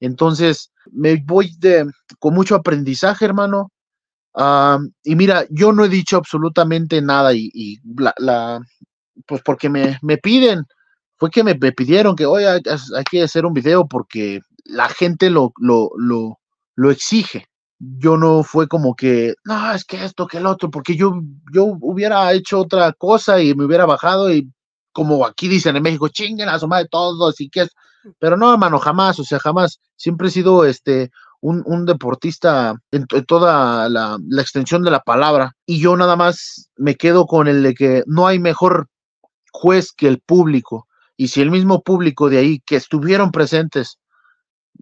Entonces, me voy de, con mucho aprendizaje, hermano. Ah, y mira, yo no he dicho absolutamente nada y, la, pues porque me, me, piden, fue que me, pidieron que hoy hay, que hacer un video porque la gente lo, lo, lo, exige. Yo no fue como que, no, es que esto, que el otro, porque yo, yo hubiera hecho otra cosa y me hubiera bajado y como aquí dicen en México, chinguen a su madre todos así que es pero no, hermano, jamás, o sea, jamás. Siempre he sido este un, deportista en, toda la, extensión de la palabra. Y yo nada más me quedo con el de que no hay mejor juez que el público. Y si el mismo público de ahí que estuvieron presentes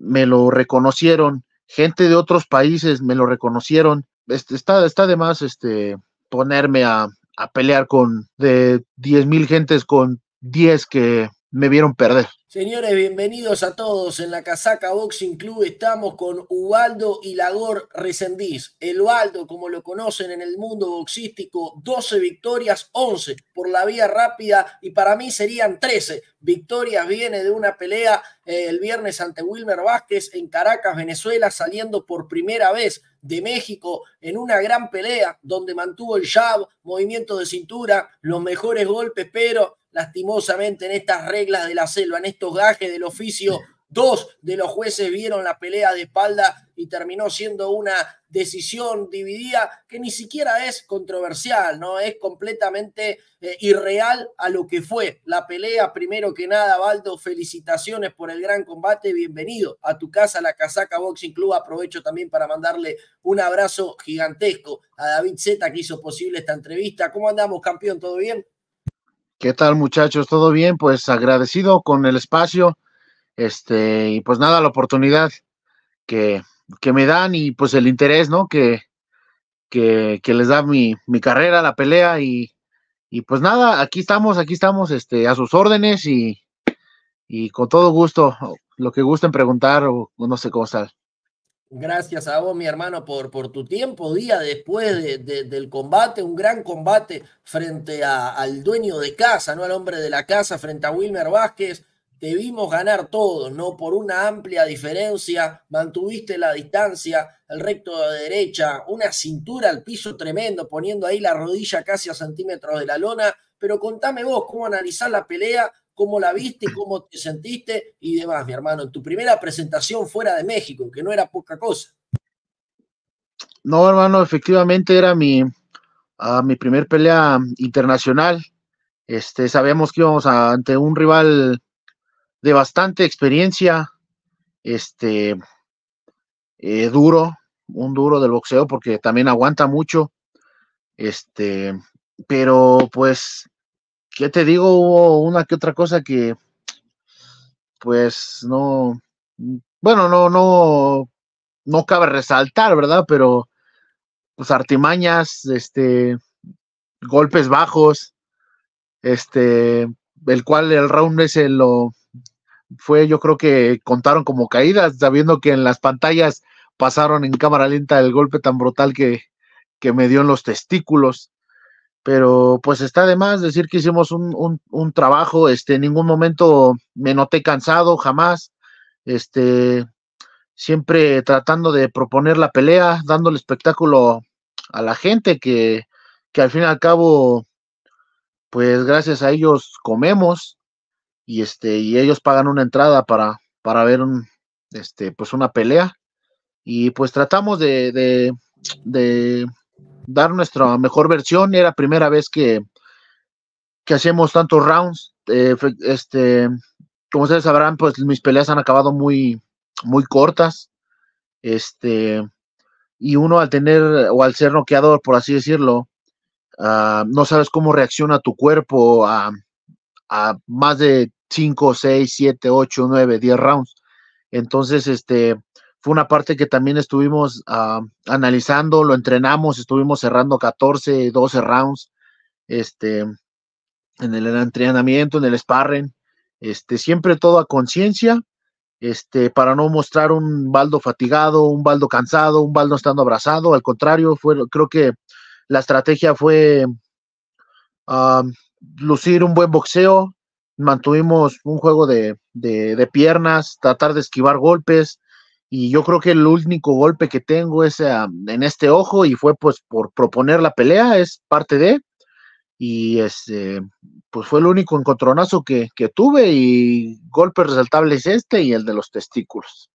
me lo reconocieron, gente de otros países me lo reconocieron, este, está, está de más este, ponerme a, a pelear con de 10 mil gentes con 10 que me vieron perder. Señores, bienvenidos a todos. En la Casaca Boxing Club estamos con Ubaldo y Lagor Resendiz. El Ubaldo, como lo conocen en el mundo boxístico, 12 victorias, 11 por la vía rápida y para mí serían 13 victorias. Viene de una pelea eh, el viernes ante Wilmer Vázquez en Caracas, Venezuela, saliendo por primera vez de México en una gran pelea donde mantuvo el jab, movimiento de cintura, los mejores golpes, pero lastimosamente en estas reglas de la selva, en estos del oficio. Dos de los jueces vieron la pelea de espalda y terminó siendo una decisión dividida que ni siquiera es controversial, ¿no? Es completamente eh, irreal a lo que fue la pelea. Primero que nada, Baldo, felicitaciones por el gran combate. Bienvenido a tu casa, la Casaca Boxing Club. Aprovecho también para mandarle un abrazo gigantesco a David Zeta que hizo posible esta entrevista. ¿Cómo andamos, campeón? ¿Todo bien? ¿Qué tal muchachos? ¿Todo bien? Pues agradecido con el espacio. Este, y pues nada, la oportunidad que, que me dan y pues el interés, ¿no? Que, que, que les da mi, carrera, la pelea y, pues nada, aquí estamos, aquí estamos, este, a sus órdenes y, y con todo gusto, lo que gusten preguntar o no sé cómo tal. Gracias a vos, mi hermano, por, por tu tiempo, día después del combate, un gran combate frente al dueño de casa, ¿no? Al hombre de la casa, frente a Wilmer Vázquez. Te vimos ganar todos, ¿no? Por una amplia diferencia, mantuviste la distancia, el recto de derecha, una cintura al piso tremendo, poniendo ahí la rodilla casi a centímetros de la lona. Pero contame vos cómo analizás la pelea, cómo la viste, cómo te sentiste y demás, mi hermano, en tu primera presentación fuera de México, que no era poca cosa. No, hermano, efectivamente era mi, ah, mi primer pelea internacional. Este, sabíamos que íbamos ante un rival de bastante experiencia, este, eh, duro, un duro del boxeo porque también aguanta mucho, este, pero pues ya te digo? Hubo una que otra cosa que, pues, no, bueno, no, no, no cabe resaltar, ¿verdad? Pero, pues, artimañas, este, golpes bajos, este, el cual el round ese lo fue, yo creo que contaron como caídas, sabiendo que en las pantallas pasaron en cámara lenta el golpe tan brutal que, que me dio en los testículos pero pues está de más decir que hicimos un, trabajo, este, en ningún momento me noté cansado, jamás, este, siempre tratando de proponer la pelea, dando el espectáculo a la gente que, al fin y al cabo, pues gracias a ellos comemos y este, y ellos pagan una entrada para, para ver este, pues una pelea y pues tratamos de, de dar nuestra mejor versión. Era primera vez que, que hacemos tantos rounds. Eh, este, como ustedes sabrán, pues mis peleas han acabado muy, muy cortas. Este, y uno al tener o al ser noqueador, por así decirlo, ah, no sabes cómo reacciona tu cuerpo a, a más de 5, 6, 7, 8, 9, 10 rounds. Entonces, este, una parte que también estuvimos ah, analizando, lo entrenamos, estuvimos cerrando 14, 12 rounds este, en el entrenamiento, en el sparring, este, siempre todo a conciencia, este, para no mostrar un baldo fatigado, un baldo cansado, un baldo estando abrazado, al contrario, fue, creo que la estrategia fue ah, lucir un buen boxeo, mantuvimos un juego de, de, de piernas, tratar de esquivar golpes, y yo creo que el único golpe que tengo es ah, en este ojo y fue pues por proponer la pelea, es parte de, y este, pues fue el único encontronazo que, que tuve y golpe resaltable es este y el de los testículos.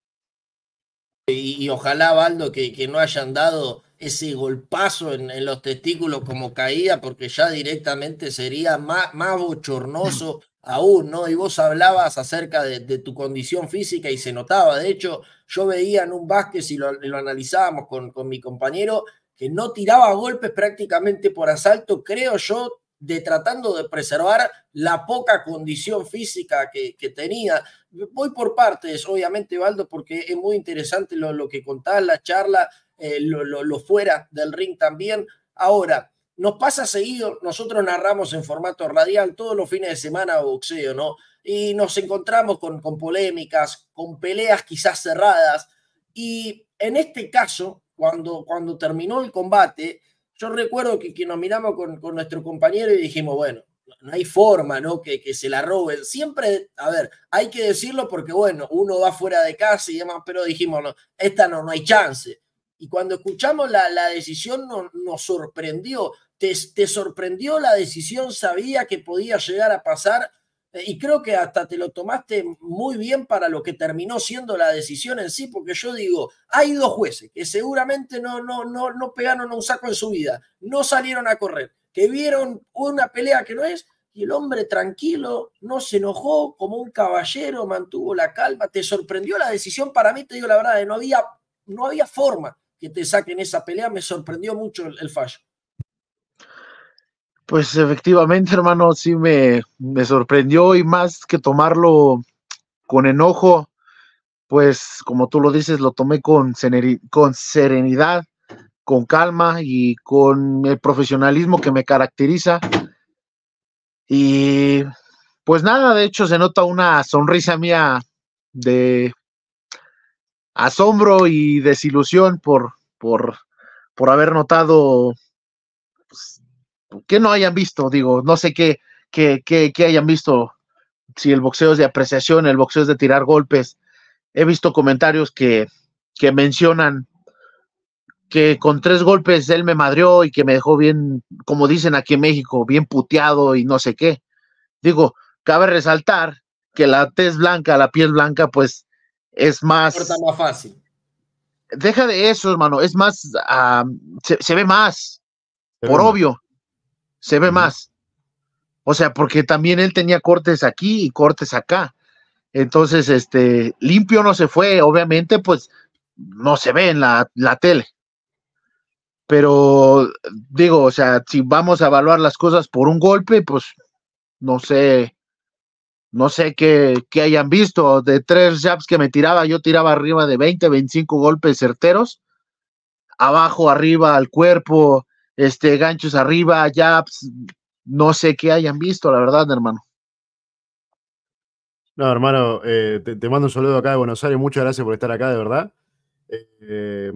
Y, ojalá, Baldo, que, que, no hayan dado ese golpazo en, en, los testículos como caía, porque ya directamente sería más, más bochornoso aún, ¿no? Y vos hablabas acerca de, tu condición física y se notaba. De hecho, yo veía en un básquet y lo, analizábamos con, con, mi compañero, que no tiraba golpes prácticamente por asalto, creo yo, de tratando de preservar la poca condición física que, tenía. Voy por partes, obviamente, Valdo, porque es muy interesante lo, lo que contás, la charla, eh, lo, lo fuera del ring también. Ahora, nos pasa seguido, nosotros narramos en formato radial todos los fines de semana boxeo, ¿no? Y nos encontramos con, con polémicas, con peleas quizás cerradas. Y en este caso, cuando, cuando terminó el combate, yo recuerdo que, que nos miramos con, con, nuestro compañero y dijimos, bueno, no hay forma, ¿no? Que, que, se la roben. Siempre, a ver, hay que decirlo porque, bueno, uno va fuera de casa y demás, pero dijimos, no, esta no, no hay chance. Y cuando escuchamos la, la decisión no, nos sorprendió. Te, te, sorprendió la decisión? ¿Sabía que podía llegar a pasar? Eh, y creo que hasta te lo tomaste muy bien para lo que terminó siendo la decisión en sí, porque yo digo, hay dos jueces que seguramente no, no, no, no pegaron un saco en su vida, no salieron a correr, que vieron una pelea que no es, y el hombre tranquilo, no se enojó, como un caballero, mantuvo la calma. ¿Te sorprendió la decisión? Para mí, te digo la verdad, eh, no había, no había forma que te saquen esa pelea, me sorprendió mucho el, fallo. Pues efectivamente, hermano, sí me, sorprendió y más que tomarlo con enojo, pues como tú lo dices, lo tomé con serenidad, con calma y con el profesionalismo que me caracteriza. Y pues nada, de hecho se nota una sonrisa mía de asombro y desilusión por, por, por haber notado pues, que no hayan visto, digo, no sé qué, qué, qué, hayan visto, si el boxeo es de apreciación, el boxeo es de tirar golpes. He visto comentarios que, que mencionan que con tres golpes él me madrió y que me dejó bien, como dicen aquí en México, bien puteado y no sé qué. Digo, cabe resaltar que la tez blanca, la piel blanca, pues es más... más fácil. Deja de eso, hermano, es más, se, ve más, por obvio, se ve más. O sea, porque también él tenía cortes aquí y cortes acá. Entonces, este, limpio no se fue, obviamente, pues no se ve en la, la tele. Pero digo, o sea, si vamos a evaluar las cosas por un golpe, pues no sé, no sé qué, hayan visto, de tres jabs que me tiraba, yo tiraba arriba de 20, 25 golpes certeros, abajo, arriba, al cuerpo, este, ganchos arriba, jabs, no sé qué hayan visto, la verdad, hermano. No, hermano, eh, te, mando un saludo acá de Buenos Aires, muchas gracias por estar acá, de verdad. Eh,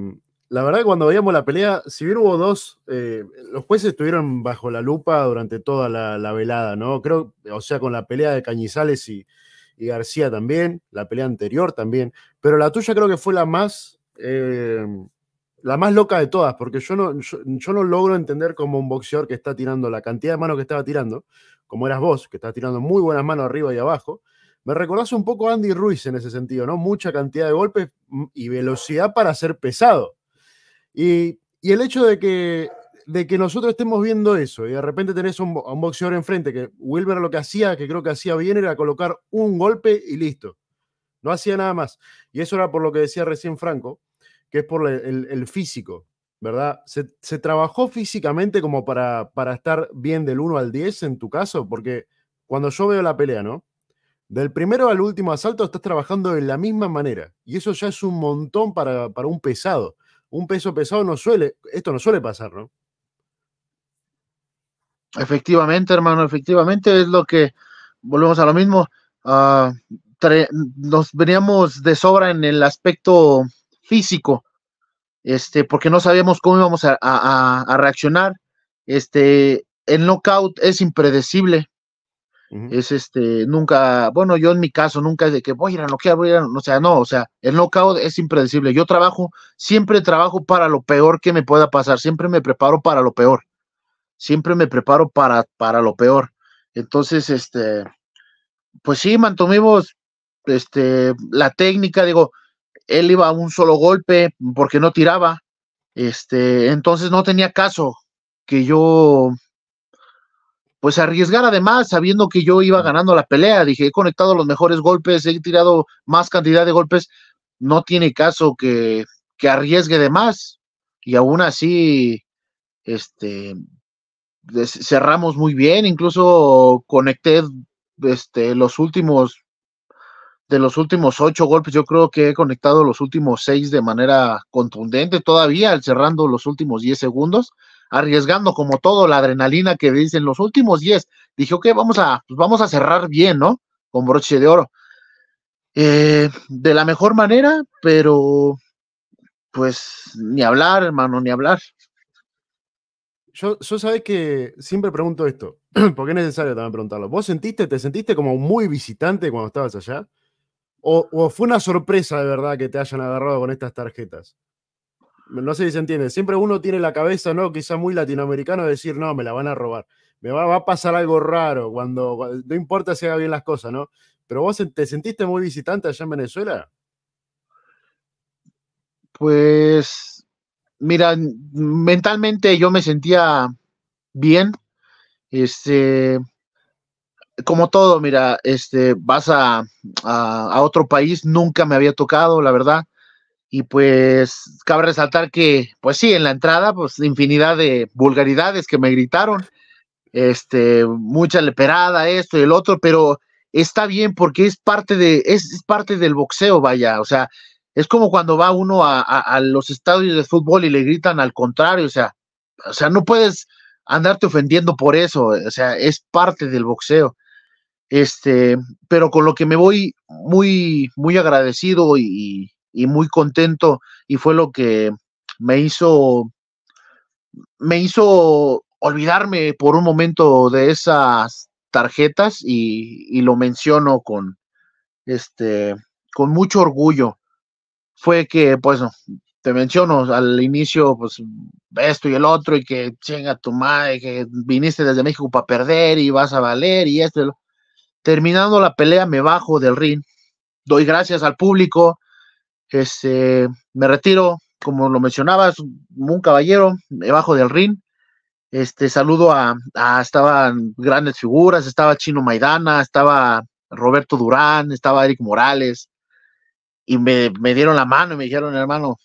la verdad cuando veíamos la pelea, si bien hubo dos, eh, los jueces estuvieron bajo la lupa durante toda la, velada, ¿no? Creo, o sea, con la pelea de Cañizales y, García también, la pelea anterior también, pero la tuya creo que fue la más, eh, la más loca de todas, porque yo no, yo, no logro entender como un boxeador que está tirando la cantidad de manos que estaba tirando, como eras vos, que estás tirando muy buenas manos arriba y abajo, me recordás un poco a Andy Ruiz en ese sentido, ¿no? Mucha cantidad de golpes y velocidad para ser pesado. Y, el hecho de que, de que nosotros estemos viendo eso y de repente tenés un, a un boxeador enfrente, que Wilber lo que hacía, que creo que hacía bien, era colocar un golpe y listo. No hacía nada más. Y eso era por lo que decía recién Franco, que es por el, físico, ¿verdad? Se, trabajó físicamente como para, estar bien del 1 al 10 en tu caso, porque cuando yo veo la pelea, ¿no? Del primero al último asalto estás trabajando de la misma manera. Y eso ya es un montón para, para un pesado un peso pesado no suele, esto no suele pasar, ¿no? Efectivamente, hermano, efectivamente es lo que, volvemos a lo mismo, ah, nos veníamos de sobra en el aspecto físico, este, porque no sabíamos cómo íbamos a, reaccionar. Este, el knockout es impredecible, es este, nunca, bueno, yo en mi caso nunca es de que voy a ir a noquear, voy a ir a, o sea, no, o sea, el knockout es impredecible. Yo trabajo, siempre trabajo para lo peor que me pueda pasar, siempre me preparo para lo peor, siempre me preparo para, para lo peor. Entonces, este, pues sí, mantuvimos este, la técnica, digo, él iba a un solo golpe porque no tiraba, este, entonces no tenía caso que yo pues arriesgar además, sabiendo que yo iba ganando la pelea, dije, he conectado los mejores golpes, he tirado más cantidad de golpes, no tiene caso que, que arriesgue de más. Y aún así, este, cerramos muy bien, incluso conecté este, los últimos, de los últimos ocho golpes, yo creo que he conectado los últimos seis de manera contundente todavía, cerrando los últimos diez segundos arriesgando como todo la adrenalina que dicen los últimos 10. Dije, ok, vamos a, pues, vamos a cerrar bien, ¿no? Con broche de oro. Eh, de la mejor manera, pero pues ni hablar, hermano, ni hablar. Yo, yo que siempre pregunto esto, porque es necesario también preguntarlo. ¿Vos sentiste, te sentiste como muy visitante cuando estabas allá? o fue una sorpresa de verdad que te hayan agarrado con estas tarjetas? no sé si se entiende, siempre uno tiene la cabeza, ¿no? Quizá muy latinoamericano decir, no, me la van a robar, me va, a pasar algo raro, cuando, no importa si haga bien las cosas, ¿no? Pero vos te sentiste muy visitante allá en Venezuela. Pues, mira, mentalmente yo me sentía bien. Este, como todo, mira, este, vas a otro país, nunca me había tocado, la verdad. Y pues cabe resaltar que, pues sí, en la entrada, pues infinidad de vulgaridades que me gritaron, este, mucha leperada, esto y el otro, pero está bien porque es parte de, es, parte del boxeo, vaya, o sea, es como cuando va uno a, a, los estadios de fútbol y le gritan al contrario, o sea, o sea, no puedes andarte ofendiendo por eso, o sea, es parte del boxeo. Este, pero con lo que me voy muy, muy agradecido y, y muy contento y fue lo que me hizo, me hizo olvidarme por un momento de esas tarjetas y, lo menciono con, este, con mucho orgullo. Fue que, pues, te menciono al inicio, pues esto y el otro, y que chinga tu madre, que viniste desde México para perder y vas a valer y esto. Terminando la pelea, me bajo del ring, doy gracias al público, este, me retiro, como lo mencionabas, un caballero, debajo del ring. Este, saludo a, estaban grandes figuras, estaba Chino Maidana, estaba Roberto Durán, estaba Eric Morales, y me, me dieron la mano y me dijeron, hermano,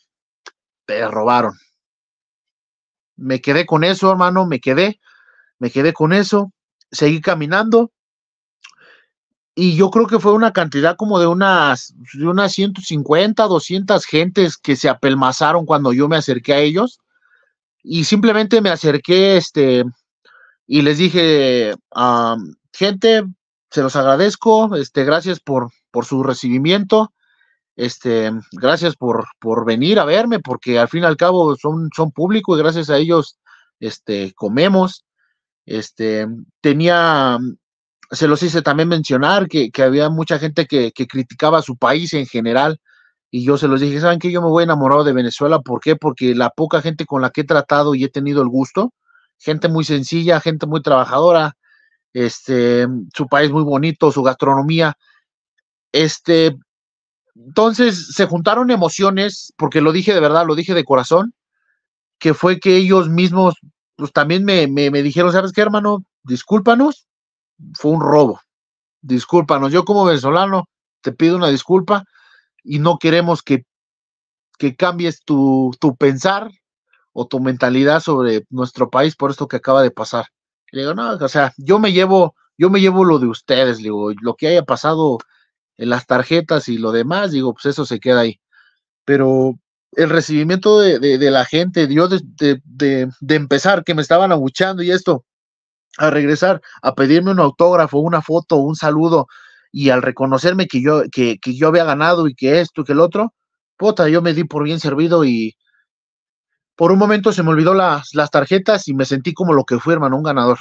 te robaron. Me quedé con eso, hermano, me quedé, me quedé con eso, seguí caminando, y yo creo que fue una cantidad como de unas, unas 150, 200 gentes que se apelmazaron cuando yo me acerqué a ellos. Y simplemente me acerqué este, y les dije, a ah, gente, se los agradezco, este, gracias por, por su recibimiento, este, gracias por, por venir a verme, porque al fin y al cabo son, son públicos y gracias a ellos este, comemos. Este, tenía se los hice también mencionar que, había mucha gente que, criticaba a su país en general. Y yo se los dije, ¿saben qué? Yo me voy enamorado de Venezuela. ¿Por qué? Porque la poca gente con la que he tratado y he tenido el gusto, gente muy sencilla, gente muy trabajadora, este, su país muy bonito, su gastronomía. Este, entonces se juntaron emociones, porque lo dije de verdad, lo dije de corazón, que fue que ellos mismos, pues también me, me dijeron, ¿sabes qué, hermano? Discúlpanos, fue un robo. Discúlpanos, yo como venezolano te pido una disculpa y no queremos que, que cambies tu, pensar o tu mentalidad sobre nuestro país por esto que acaba de pasar. le digo, no, o sea, yo me llevo, yo me llevo lo de ustedes, lo que haya pasado en las tarjetas y lo demás, digo, pues eso se queda ahí. Pero el recibimiento de, la gente, yo de, de, empezar, que me estaban abuchando y esto, a regresar a pedirme un autógrafo, una foto, un saludo, y al reconocerme que yo, que, que yo había ganado y que esto y que el otro, puta, yo me di por bien servido y por un momento se me olvidó las, las tarjetas y me sentí como lo que fui, hermano, un ganador.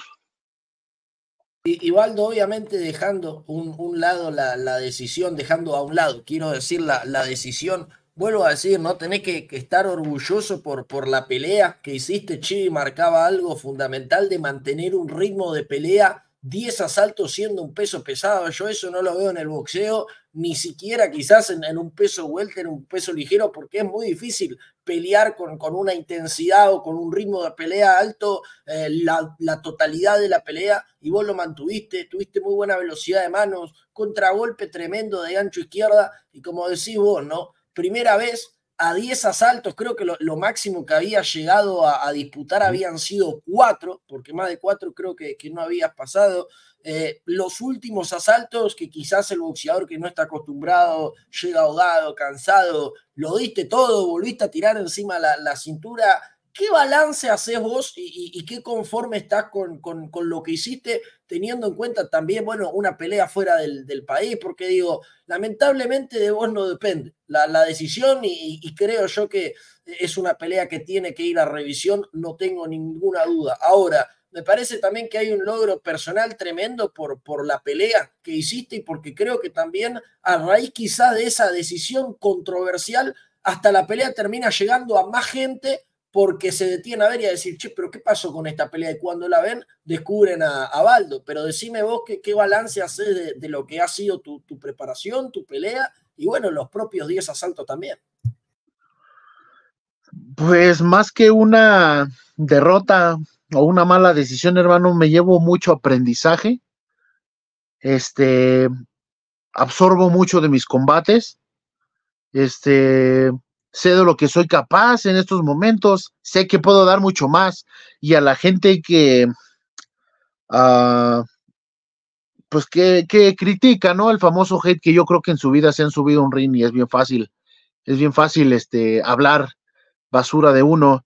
Ivaldo obviamente dejando un, un lado la, la, decisión, dejando a un lado, quiero decir, la, la decisión vuelvo a decir, ¿no? Tenés que, estar orgulloso por, la pelea que hiciste, Chibi marcaba algo fundamental de mantener un ritmo de pelea, 10 asaltos siendo un peso pesado, yo eso no lo veo en el boxeo, ni siquiera quizás en, un peso vuelta en un peso ligero, porque es muy difícil pelear con, una intensidad o con un ritmo de pelea alto, eh, la, totalidad de la pelea, y vos lo mantuviste, tuviste muy buena velocidad de manos, contragolpe tremendo de ancho izquierda, y como decís vos, ¿no? primera vez a 10 asaltos, creo que lo, máximo que había llegado a, disputar habían sido 4, porque más de 4 creo que, no habías pasado. Eh, los últimos asaltos que quizás el boxeador que no está acostumbrado llega ahogado, cansado, lo diste todo, volviste a tirar encima la, la cintura ¿Qué balance haces vos y, qué conforme estás con, lo que hiciste, teniendo en cuenta también, bueno, una pelea fuera del, país? Porque digo, lamentablemente de vos no depende la, la decisión y, creo yo que es una pelea que tiene que ir a revisión, no tengo ninguna duda. Ahora, me parece también que hay un logro personal tremendo por, por la pelea que hiciste y porque creo que también a raíz quizás de esa decisión controversial, hasta la pelea termina llegando a más gente porque se detiene a ver y a decir, che, pero ¿qué pasó con esta pelea? Y cuando la ven, descubren a, Baldo. Pero decime vos qué, balance haces de, lo que ha sido tu, tu, preparación, tu pelea y bueno, los propios a salto también. Pues más que una derrota o una mala decisión, hermano, me llevo mucho aprendizaje. Este, absorbo mucho de mis combates. Este, sé de lo que soy capaz en estos momentos, sé que puedo dar mucho más y a la gente que, ah, pues que, critica, ¿no? El famoso hate que yo creo que en su vida se han subido un ring y es bien fácil, es bien fácil este, hablar basura de uno.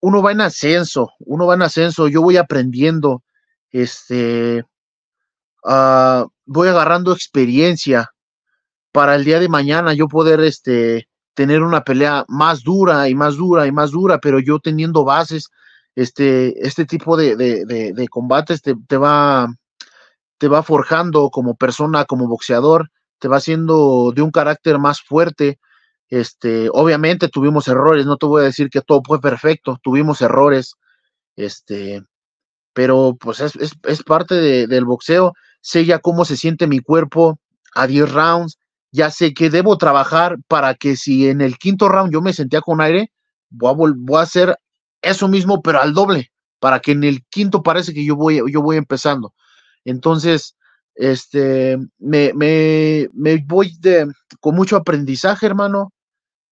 Uno va en ascenso, uno va en ascenso, yo voy aprendiendo, este, ah, voy agarrando experiencia para el día de mañana yo poder, este, tener una pelea más dura y más dura y más dura, pero yo teniendo bases, este, este tipo de, combates te, va, te va forjando como persona, como boxeador, te va haciendo de un carácter más fuerte. Este, obviamente tuvimos errores, no te voy a decir que todo fue perfecto, tuvimos errores, este, pero pues es, es, es parte del boxeo, sé ya cómo se siente mi cuerpo a 10 rounds, ya sé que debo trabajar para que si en el quinto round yo me sentía con aire, voy a, voy a hacer eso mismo, pero al doble, para que en el quinto parece que yo voy, yo voy empezando. Entonces, este, me, voy de, con mucho aprendizaje, hermano.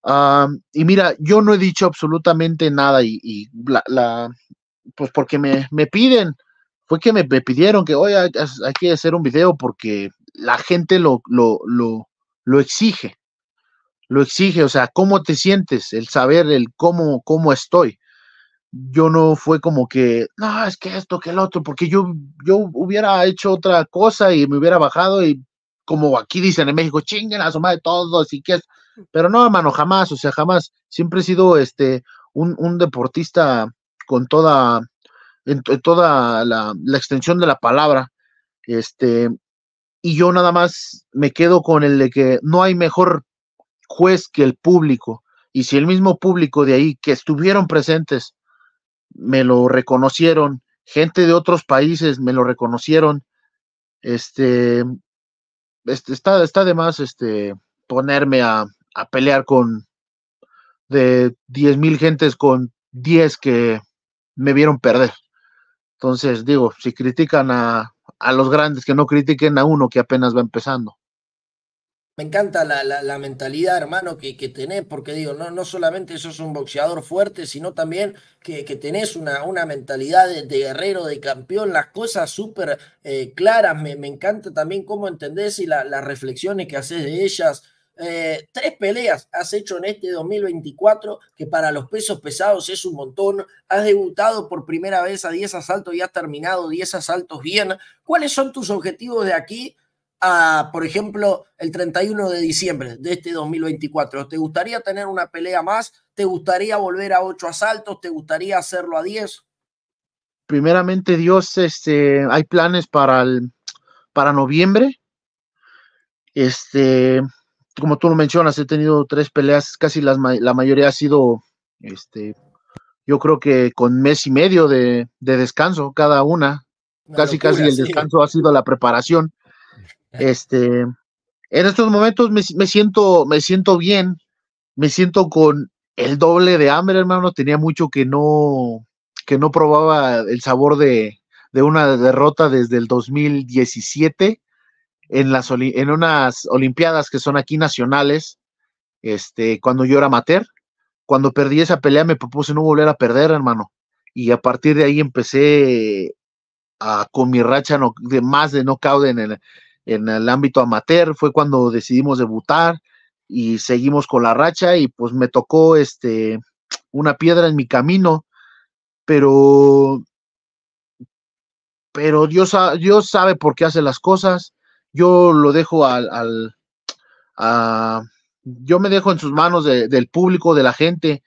Ah, y mira, yo no he dicho absolutamente nada y, la, pues porque me, piden, fue que me, pidieron que hoy hay, que hacer un video porque la gente lo, lo, lo exige, lo exige, o sea, cómo te sientes, el saber, el cómo, cómo estoy. Yo no fue como que, no, es que esto, que el otro, porque yo, yo hubiera hecho otra cosa y me hubiera bajado y como aquí dicen en México, chinguen a su madre todos y que es, pero no, hermano, jamás, o sea, jamás, siempre he sido este, un, deportista con toda, toda la, la extensión de la palabra, este, y yo nada más me quedo con el de que no hay mejor juez que el público. Y si el mismo público de ahí que estuvieron presentes me lo reconocieron, gente de otros países me lo reconocieron, este, este está, está de más este, ponerme a, a pelear con de 10 mil gentes con 10 que me vieron perder. Entonces, digo, si critican a a los grandes, que no critiquen a uno que apenas va empezando. Me encanta la, mentalidad, hermano, que, que, tenés, porque digo, no, no solamente sos un boxeador fuerte, sino también que, tenés una, una mentalidad de, guerrero, de campeón, las cosas súper eh, claras. Me, encanta también cómo entendés y las reflexiones que haces de ellas. Eh, tres peleas has hecho en este 2024, que para los pesos pesados es un montón. Has debutado por primera vez a 10 asaltos y has terminado 10 asaltos bien. ¿Cuáles son tus objetivos de aquí a, por ejemplo, el 31 de diciembre de este 2024? ¿Te gustaría tener una pelea más? ¿Te gustaría volver a 8 asaltos? ¿Te gustaría hacerlo a 10? Primeramente, Dios, este, hay planes para, el, para noviembre. Este, como tú lo mencionas, he tenido tres peleas, casi la mayoría ha sido, este, yo creo que con mes y medio de, descanso cada una. casi, casi el descanso ha sido la preparación. Este, en estos momentos me, siento, me siento bien, me siento con el doble de hambre, hermano. Tenía mucho que no, que no probaba el sabor de, de una derrota desde el 2017 en, las, en unas Olimpiadas que son aquí nacionales, este, cuando yo era amateur. Cuando perdí esa pelea me propuse no volver a perder, hermano. Y a partir de ahí empecé a, con mi racha de más de no en el, en el ámbito amateur. Fue cuando decidimos debutar y seguimos con la racha y pues me tocó este, una piedra en mi camino. Pero, pero Dios, Dios sabe por qué hace las cosas yo lo dejo al, al yo me dejo en sus manos del público, de la gente,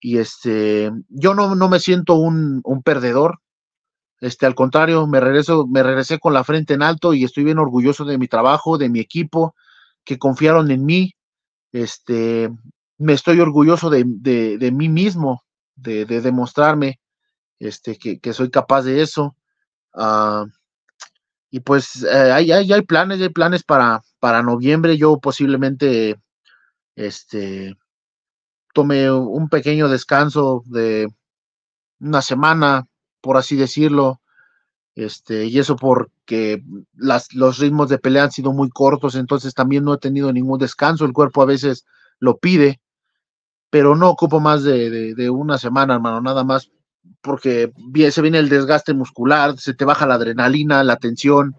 y este, yo no, no me siento un, perdedor, este, al contrario, me regreso, me regresé con la frente en alto y estoy bien orgulloso de mi trabajo, de mi equipo, que confiaron en mí, este, me estoy orgulloso de, mí mismo, de, demostrarme, este, que, soy capaz de eso. Ah, y pues eh, hay, hay, planes, hay planes para, para noviembre. Yo posiblemente este, tome un pequeño descanso de una semana, por así decirlo. Este, y eso porque las, los ritmos de pelea han sido muy cortos, entonces también no he tenido ningún descanso. El cuerpo a veces lo pide, pero no ocupo más de, de, de una semana, hermano, nada más porque se viene el desgaste muscular, se te baja la adrenalina, la tensión,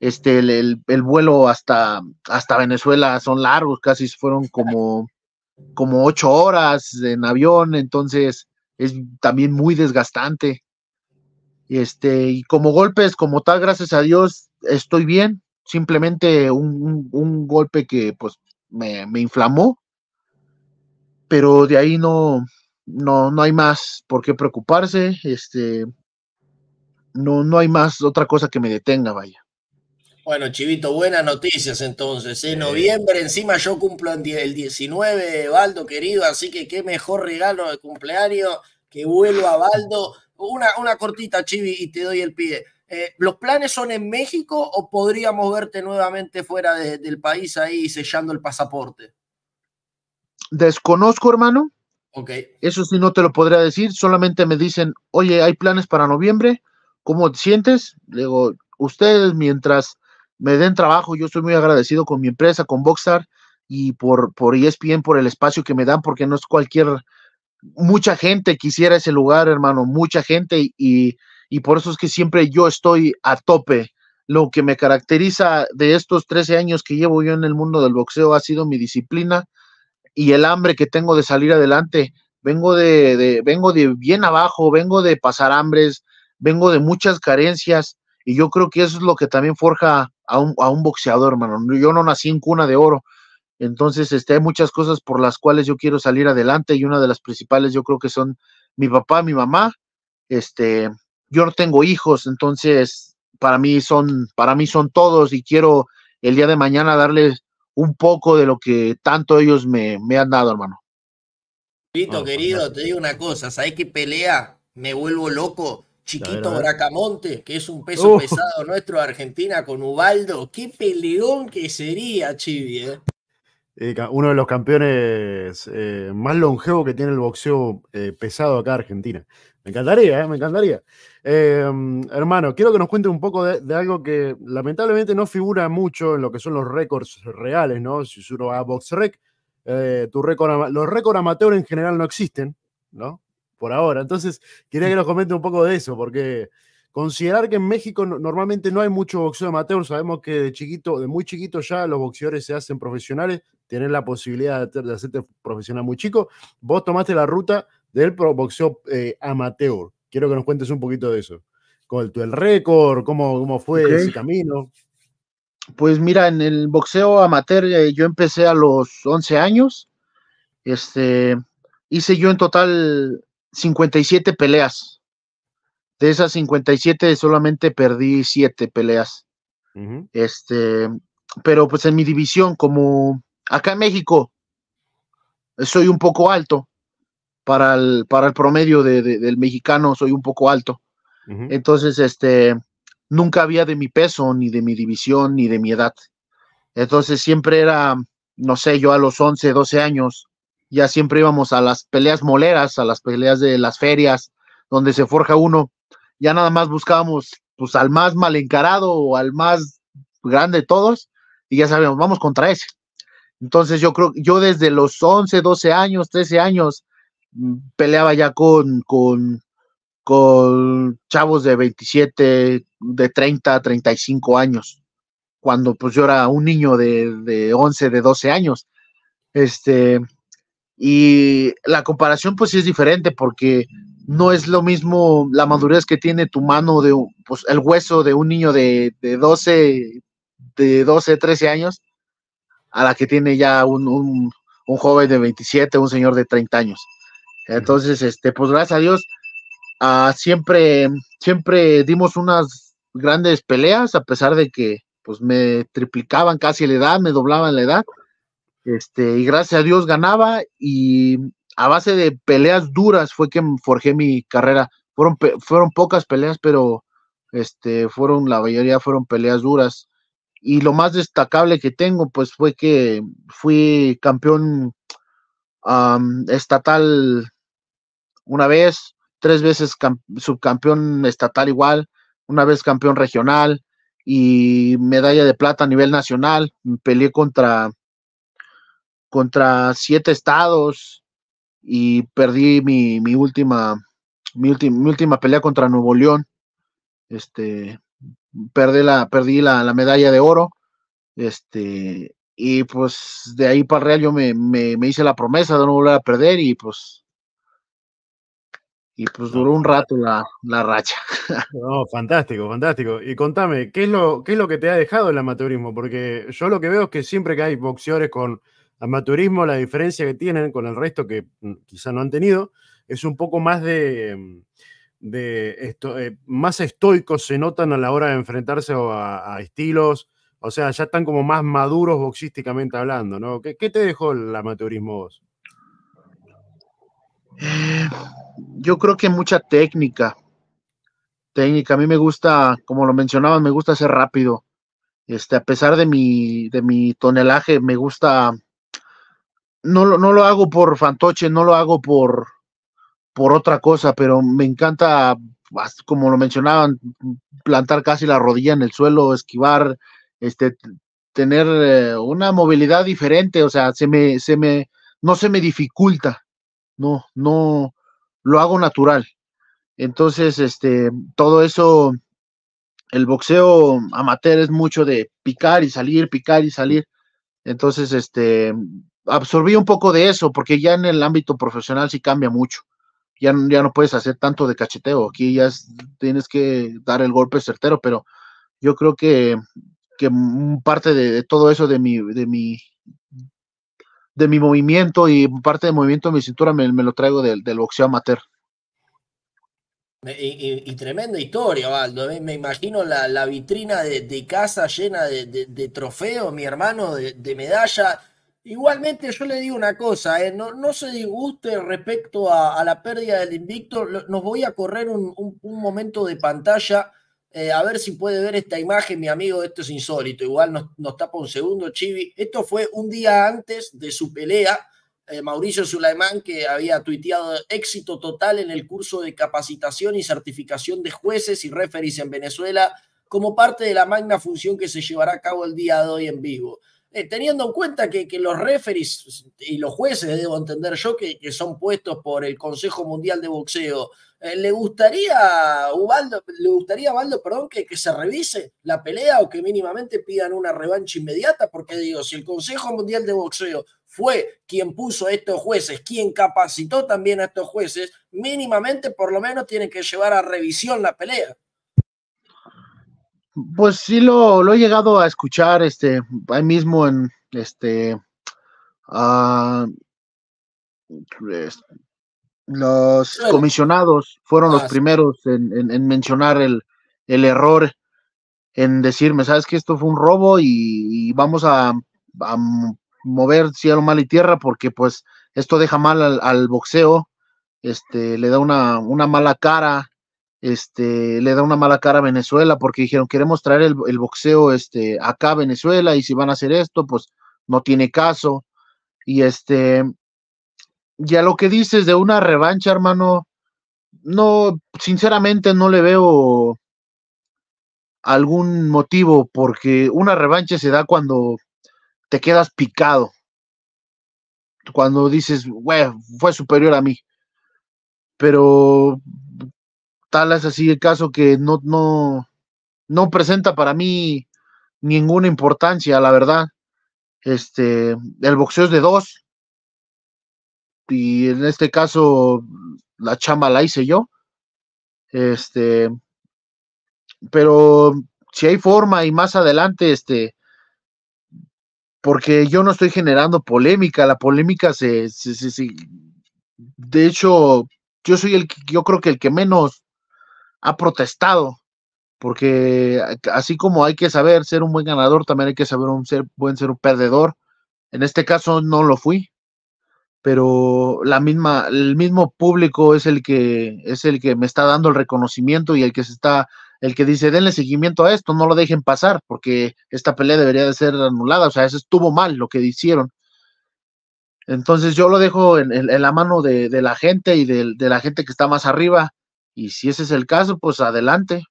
este, el, vuelo hasta, hasta Venezuela son largos, casi fueron como, como ocho horas en avión, entonces es también muy desgastante. Este, y como golpes, como tal, gracias a Dios, estoy bien. Simplemente un, golpe que pues me inflamó, pero de ahí no, no, hay más por qué preocuparse, este, no, hay más otra cosa que me detenga, vaya. Bueno, Chivito, buenas noticias entonces. En ¿eh? noviembre encima yo cumplo el 19, Baldo querido, así que qué mejor regalo de cumpleaños que vuelva Baldo. Una, una cortita, Chivi, y te doy el pie. Eh, ¿Los planes son en México o podríamos verte nuevamente fuera del país ahí sellando el pasaporte? Desconozco, hermano. Eso sí no te lo podría decir, solamente me dicen, oye, hay planes para noviembre, ¿cómo te sientes? Le digo, ustedes mientras me den trabajo, yo estoy muy agradecido con mi empresa, con Boxstar y por, por ESPN, por el espacio que me dan, porque no es cualquier, mucha gente quisiera ese lugar, hermano, mucha gente y, y por eso es que siempre yo estoy a tope. Lo que me caracteriza de estos 13 años que llevo yo en el mundo del boxeo ha sido mi disciplina, y el hambre que tengo de salir adelante. Vengo de, vengo de bien abajo, vengo de pasar hambres, vengo de muchas carencias y yo creo que eso es lo que también forja a un, a un boxeador, hermano. Yo no nací en cuna de oro. Entonces, este, hay muchas cosas por las cuales yo quiero salir adelante y una de las principales yo creo que son mi papá, mi mamá. Este, yo no tengo hijos, entonces para mí son, para mí son todos y quiero el día de mañana darles un poco de lo que tanto ellos me, me han dado, hermano. pito pues, querido, te digo una cosa, ¿sabes qué pelea? Me vuelvo loco. Chiquito Bracamonte, que es un peso uh. pesado nuestro de Argentina con Ubaldo. Qué peleón que sería, Chivi, ¿eh? Eh, uno de los campeones eh, más longevo que tiene el boxeo pesado acá de Argentina. Me encantaría, eh, me encantaría. Em, hermano, quiero que nos cuente un poco de, algo que lamentablemente no figura mucho en lo que son los récords reales, ¿no? Si uno va a box Rec, eh, tu récord, los récords amateur en general no existen, ¿no? Por ahora. Entonces, quería que nos comente un poco de eso, porque considerar que en México normalmente no hay mucho boxeo amateur, sabemos que de chiquito, de muy chiquito ya los boxeadores se hacen profesionales, tienen la posibilidad de, de hacerte profesional muy chico. Vos tomaste la ruta del boxeo eh, amateur. Quiero que nos cuentes un poquito de eso. Con el, el récord, cómo, cómo fue ese camino. Pues mira, en el boxeo amateur eh, yo empecé a los 11 años. Este, hice yo en total 57 peleas. De esas 57 solamente perdí 7 peleas. Este, pero pues en mi división, como acá en México, soy un poco alto para el, para el promedio de, del mexicano soy un poco alto. Entonces, este, nunca había de mi peso, ni de mi división, ni de mi edad. Entonces, siempre era, no sé, yo a los 11, 12 años, ya siempre íbamos a las peleas moleras, a las peleas de las ferias, donde se forja uno. Ya nada más buscábamos, pues, al más mal encarado o al más grande de todos, y ya sabíamos, vamos contra ese. Entonces, yo creo, yo desde los 11, 12 años, 13 años, peleaba ya con, con, chavos de 27, de 30, 35 años, cuando pues yo era un niño de, 11, de 12 años. Este, y la comparación pues sí es diferente porque no es lo mismo la madurez que tiene tu mano, de, pues, el hueso de un niño de, 12, de 12, 13 años, a la que tiene ya un, un, un joven de 27, un señor de 30 años. Entonces, este, pues gracias a Dios, ah, siempre, siempre dimos unas grandes peleas, a pesar de que pues me triplicaban casi la edad, me doblaban la edad. Este, y gracias a Dios ganaba y a base de peleas duras fue que forjé mi carrera. Fueron, fueron pocas peleas, pero este, fueron, la mayoría fueron peleas duras. Y lo más destacable que tengo, pues fue que fui campeón estatal una vez, tres veces subcampeón estatal igual, una vez campeón regional y medalla de plata a nivel nacional. Peleé contra, contra siete estados y perdí mi, última, última pelea contra Nuevo León. Este, perdí la, perdí la, medalla de oro. Este, y pues de ahí para el Real yo me hice la promesa de no volver a perder y pues y pues duró un rato la, racha. fantástico, fantástico. Y contame, ¿qué es, lo, ¿qué es lo que te ha dejado el amateurismo? Porque yo lo que veo es que siempre que hay boxeadores con amateurismo, la diferencia que tienen con el resto que mm, quizá no han tenido, es un poco más de, mm, esto, eh, más estoicos se notan a la hora de enfrentarse a, estilos, o sea, ya están como más maduros boxísticamente hablando, ¿no? qué te dejó el amateurismo vos? yo creo que mucha técnica. Técnica. A mí me gusta, como lo mencionaban, me gusta ser rápido. Este, a pesar de mi, de mi tonelaje, me gusta. No lo, no lo hago por fantoche, no lo hago por, por otra cosa, pero me encanta, como lo mencionaban, plantar casi la rodilla en el suelo, esquivar, este, tener eh, una movilidad diferente. O sea, se me, se me, no se me dificulta no, no, lo hago natural. Entonces, este, todo eso, el boxeo amateur es mucho de picar y salir, picar y salir. Entonces, este, absorbí un poco de eso, porque ya en el ámbito profesional sí cambia mucho. Ya, ya no puedes hacer tanto de cacheteo. Aquí ya tienes que dar el golpe certero, pero yo creo que, que parte de, de, todo eso de mi, de mi de mi movimiento y parte del movimiento de mi cintura me, lo traigo del, boxeo amateur. Y, tremenda historia, Valdo. ¿eh? Me, imagino la, vitrina de, casa llena de, trofeos, mi hermano, de, medalla. Igualmente yo le digo una cosa, ¿eh? no, se disguste respecto a, la pérdida del invicto. Nos voy a correr un momento de pantalla eh, a ver si puede ver esta imagen, mi amigo, esto es insólito, igual nos, tapa un segundo, Chivi. Esto fue un día antes de su pelea, eh, Mauricio Sulaimán, que había tuiteado éxito total en el curso de capacitación y certificación de jueces y referees en Venezuela como parte de la magna función que se llevará a cabo el día de hoy en vivo. Eh, teniendo en cuenta que, los referees y los jueces, debo entender yo, que, son puestos por el Consejo Mundial de Boxeo, eh, ¿le gustaría, Ubaldo, le gustaría Ubaldo, que, que, se revise la pelea o que mínimamente pidan una revancha inmediata? Porque digo, si el Consejo Mundial de Boxeo fue quien puso a estos jueces, quien capacitó también a estos jueces, mínimamente por lo menos tienen que llevar a revisión la pelea. Pues sí lo, he llegado a escuchar, este, ahí mismo en, este, ah, los comisionados fueron los ah, primeros en, mencionar el, error, en decirme, sabes que esto fue un robo y, vamos a, mover cielo, mal y tierra porque pues esto deja mal al, boxeo, este, le da una, una mala cara este, le da una mala cara a Venezuela porque dijeron queremos traer el, boxeo este, acá a Venezuela y si van a hacer esto, pues no tiene caso. Y este, ya lo que dices de una revancha, hermano, no, sinceramente no le veo algún motivo porque una revancha se da cuando te quedas picado, cuando dices, güey, fue superior a mí. Pero Tal es así el caso que no, no, no presenta para mí ninguna importancia, la verdad. Este, el boxeo es de dos. Y en este caso, la chama la hice yo. Este, pero si hay forma y más adelante, este, porque yo no estoy generando polémica, la polémica se, se, se, de hecho, yo soy el, yo creo que el que menos ha protestado, porque eh, así como hay que saber ser un buen ganador, también hay que saber un ser, buen ser un perdedor. En este caso no lo fui, pero la misma, el mismo público es el que es el que me está dando el reconocimiento y el que se está, el que dice denle seguimiento a esto, no lo dejen pasar, porque esta pelea debería de ser anulada. O sea, eso estuvo mal lo que hicieron. Entonces yo lo dejo en, la mano de, la gente y de la gente que está más arriba y si ese es el caso, pues adelante.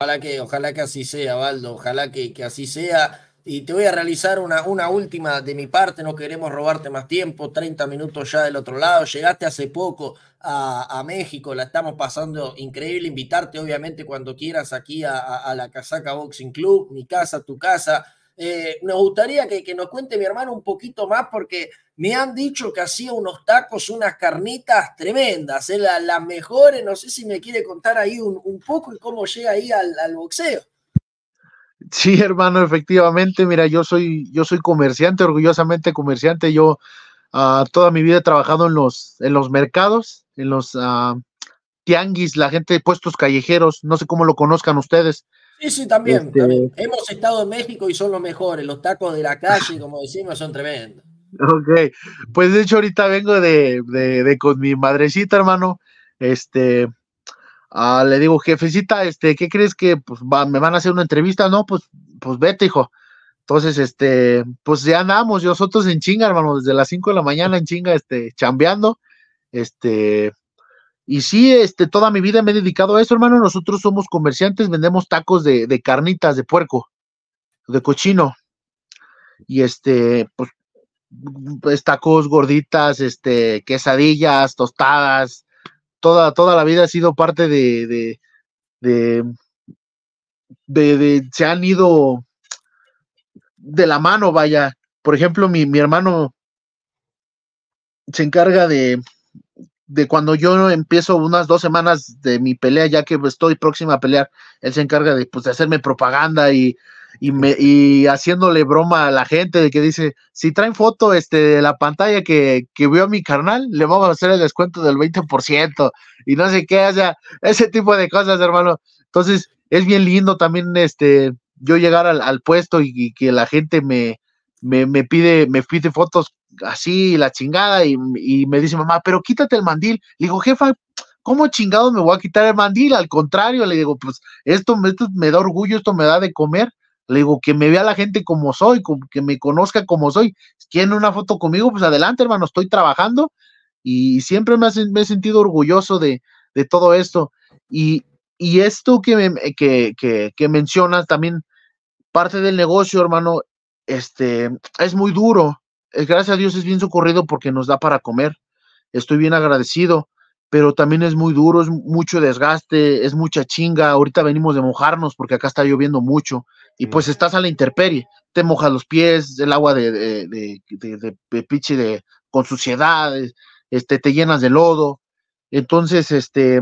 Ojalá que, ojalá que así sea, Valdo. ojalá que, que así sea. Y te voy a realizar una, una última de mi parte, no queremos robarte más tiempo, 30 minutos ya del otro lado, llegaste hace poco a, México, la estamos pasando increíble, invitarte obviamente cuando quieras aquí a, la Casaca Boxing Club, mi casa, tu casa. Eh, nos gustaría que, que nos cuente mi hermano un poquito más porque me han dicho que hacía unos tacos, unas carnitas tremendas, eh, las, mejores. Eh, no sé si me quiere contar ahí un, poco y cómo llega ahí al, boxeo. Sí, hermano, efectivamente. Mira, yo soy, yo soy comerciante, orgullosamente comerciante. Yo ah, toda mi vida he trabajado en los, en los mercados, en los ah, tianguis, la gente de puestos callejeros. No sé cómo lo conozcan ustedes. Sí, sí, también, este, también, Hemos estado en México y son los mejores. Los tacos de la calle, como decimos, son tremendos. Ok, pues de hecho ahorita vengo de, con mi madrecita, hermano. Este, ah, le digo, jefecita, este, ¿qué crees que pues, me van a hacer una entrevista? No, pues, pues vete, hijo. Entonces, este, pues ya andamos, nosotros en chinga, hermano, desde las 5 de la mañana en chinga, este, chambeando. Este, y sí, este, toda mi vida me he dedicado a eso, hermano. Nosotros somos comerciantes, vendemos tacos de, de carnitas, de puerco, de cochino. Y este, pues pues, tacos, gorditas, este, quesadillas, tostadas. Toda, toda la vida ha sido parte de, de, de, se han ido de la mano, vaya. Por ejemplo, mi, mi hermano se encarga de, de cuando yo empiezo unas dos semanas de mi pelea, ya que estoy próxima a pelear, él se encarga de, pues, de hacerme propaganda y y, me, y haciéndole broma a la gente de que dice, si traen foto este, de la pantalla que, que vio a mi carnal, le vamos a hacer el descuento del 20% y no sé qué, o ese tipo de cosas, hermano. Entonces, es bien lindo también este, yo llegar al, puesto y, que la gente me, me, pide, me pide fotos así, la chingada, y, me dice, mamá, pero quítate el mandil. Le digo, jefa, ¿cómo chingado me voy a quitar el mandil? Al contrario, le digo, pues esto, esto me da orgullo, esto me da de comer. Le digo, que me vea la gente como soy, que me conozca como soy. ¿Quieren una foto conmigo? Pues adelante, hermano, estoy trabajando y siempre me, he sentido orgulloso de, todo esto. Y, esto que, que, que, mencionas también, parte del negocio, hermano, este, es muy duro. Eh, gracias a Dios es bien socorrido porque nos da para comer. Estoy bien agradecido, pero también es muy duro, es mucho desgaste, es mucha chinga. Ahorita venimos de mojarnos porque acá está lloviendo mucho y pues estás a la intemperie, te mojas los pies, el agua de, de, de, de, de con suciedad, este, te llenas de lodo, entonces este,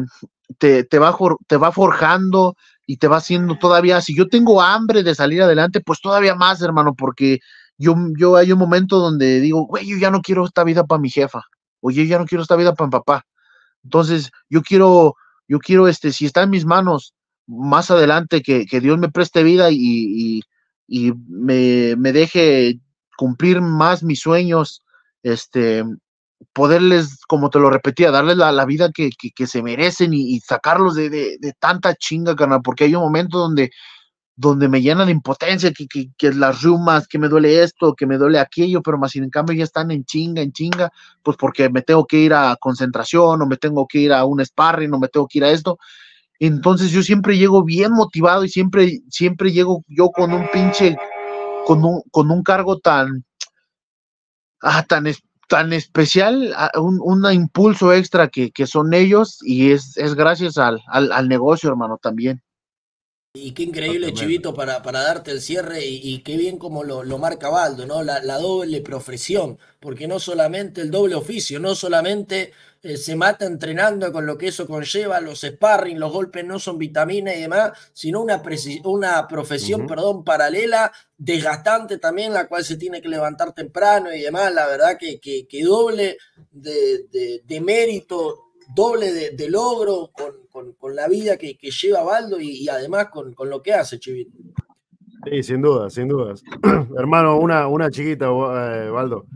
te, te, va, te va forjando y te va haciendo todavía, si yo tengo hambre de salir adelante, pues todavía más, hermano, porque yo, yo hay un momento donde digo, güey, yo ya no quiero esta vida para mi jefa, oye, yo ya no quiero esta vida para mi papá, entonces yo quiero, yo quiero, este, si está en mis manos, más adelante que, Dios me preste vida y, me, deje cumplir más mis sueños, este, poderles, como te lo repetía, darles la, vida que, que, se merecen y, sacarlos de, tanta chinga, carnal, porque hay un momento donde, donde me llena de impotencia, que, que, las rumas, que me duele esto, que me duele aquello, pero más sin en cambio ya están en chinga, en chinga, pues porque me tengo que ir a concentración, o me tengo que ir a un sparring, o me tengo que ir a esto, entonces yo siempre llego bien motivado y siempre, siempre llego yo con un pinche, con un, con un cargo tan, ah, tan, tan especial, ah, un, un impulso extra que, son ellos y es, es gracias al, al negocio, hermano, también. Y qué increíble, Chivito, para, para darte el cierre y, qué bien como lo, lo, marca Baldo, ¿no? La, doble profesión, porque no solamente el doble oficio, no solamente eh, se mata entrenando con lo que eso conlleva, los sparring, los golpes no son vitamina y demás, sino una, una profesión, paralela, desgastante también, la cual se tiene que levantar temprano y demás, la verdad que, que, doble de, de, de mérito doble de, logro con, la vida que, lleva Baldo y, además con, lo que hace, Chivito. Sí, sin duda, sin dudas. Hermano, una, una chiquita, eh, Baldo.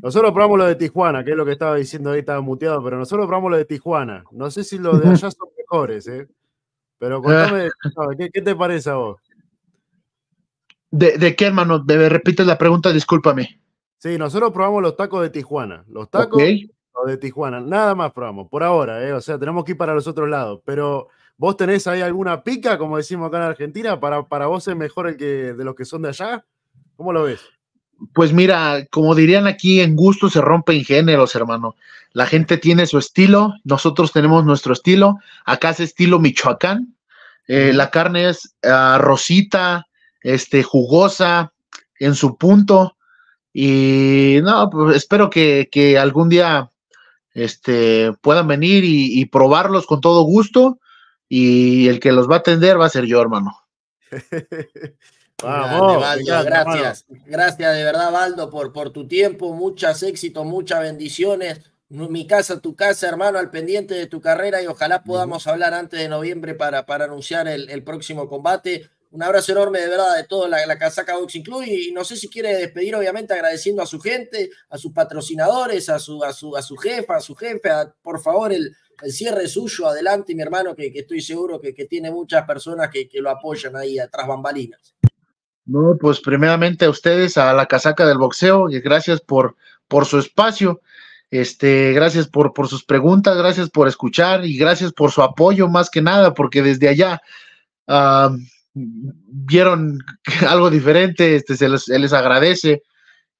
Nosotros probamos lo de Tijuana, que es lo que estaba diciendo ahí, estaba muteado, pero nosotros probamos lo de Tijuana. No sé si los de allá son mejores, ¿eh? Pero contame, ah. ¿qué, te parece a vos? ¿De, qué, hermano? repite repites la pregunta, discúlpame. Sí, nosotros probamos los tacos de Tijuana. Los tacos de Tijuana. Nada más probamos, por ahora, ¿eh? o sea, tenemos que ir para los otros lados. Pero vos tenés ahí alguna pica, como decimos acá en Argentina, para, para vos es mejor el que de los que son de allá. ¿Cómo lo ves? Pues mira, como dirían aquí, en gusto se rompen géneros, hermano. La gente tiene su estilo, nosotros tenemos nuestro estilo. Acá es estilo Michoacán. Eh, la carne es rosita, este, jugosa, en su punto. Y no, pues, espero que, que algún día este, puedan venir y, probarlos con todo gusto. Y el que los va a atender va a ser yo, hermano. Vamos, gracias, gracias, de verdad, Valdo, por, por tu tiempo, muchas éxitos, muchas bendiciones. Mi casa, tu casa, hermano, al pendiente de tu carrera y ojalá podamos hablar antes de noviembre para, para anunciar el, próximo combate un abrazo enorme de verdad de toda la, la, casaca Boxing Club y, no sé si quiere despedir obviamente agradeciendo a su gente, a sus patrocinadores, a su, a jefa, a su jefe, por favor el, cierre suyo, adelante mi hermano que, estoy seguro que, tiene muchas personas que, lo apoyan ahí atrás bambalinas. No, pues primeramente a ustedes, a la casaca del boxeo, y gracias por, por su espacio. Este, gracias por, por sus preguntas, gracias por escuchar y gracias por su apoyo más que nada, porque desde allá ah, vieron algo diferente, este, se, les, agradece.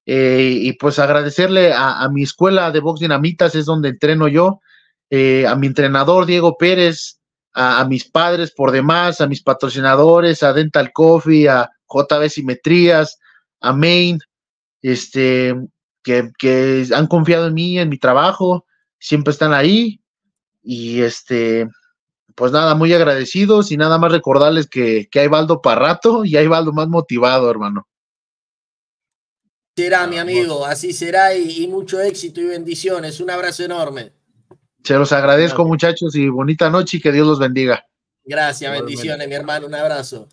Eh, y pues agradecerle a, mi escuela de box dinamitas, es donde entreno yo, eh, a mi entrenador Diego Pérez, a, mis padres por demás, a mis patrocinadores, a Dental Coffee, a JB Simetrías, a Main, este, que han confiado en mí, en mi trabajo, siempre están ahí. Y este, pues nada, muy agradecidos y nada más recordarles que, hay baldo para rato y hay baldo más motivado, hermano. Será, mi amigo, así será y, mucho éxito y bendiciones. Un abrazo enorme. Se los agradezco, muchachos, y bonita noche y que Dios los bendiga. Gracias, bendiciones, mi hermano. Un abrazo.